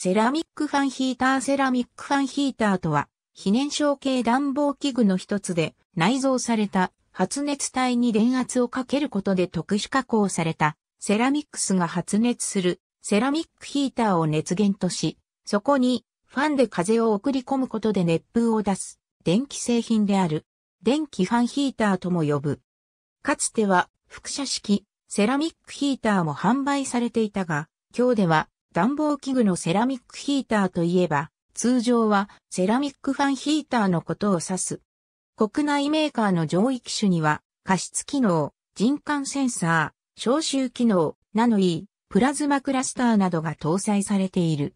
セラミックファンヒーターセラミックファンヒーターとは、非燃焼系暖房器具の一つで、内蔵された発熱体に電圧をかけることで特殊加工された、セラミックスが発熱する、セラミックヒーターを熱源とし、そこにファンで風を送り込むことで熱風を出す、電気製品である、電気ファンヒーターとも呼ぶ。かつては、副車式、セラミックヒーターも販売されていたが、今日では、暖房器具のセラミックヒーターといえば、通常はセラミックファンヒーターのことを指す。国内メーカーの上位機種には、加湿機能、人感センサー、消臭機能、ナノイー、プラズマクラスターなどが搭載されている。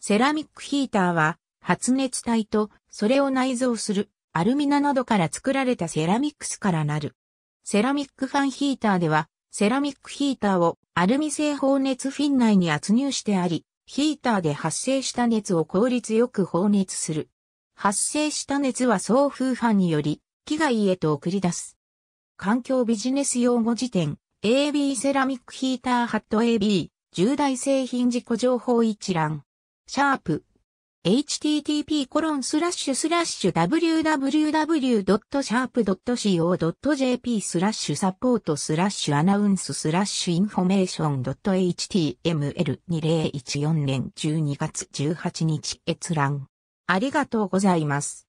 セラミックヒーターは、発熱体とそれを内蔵するアルミナなどから作られたセラミックスからなる。セラミックファンヒーターではセラミックヒーターをアルミ製放熱フィン内に圧入してあり、ヒーターで発生した熱を効率よく放熱する。発生した熱は送風ファンにより、機外へと送り出す。環境ビジネス用語辞典、AB セラミックヒーターハット AB、重大製品事故情報一覧。シャープ http://www.sharp.co.jp スラッシュサポートスラッシュアナウンススラッシュインフォメーション .html2014 年12月18日閲覧。ありがとうございます。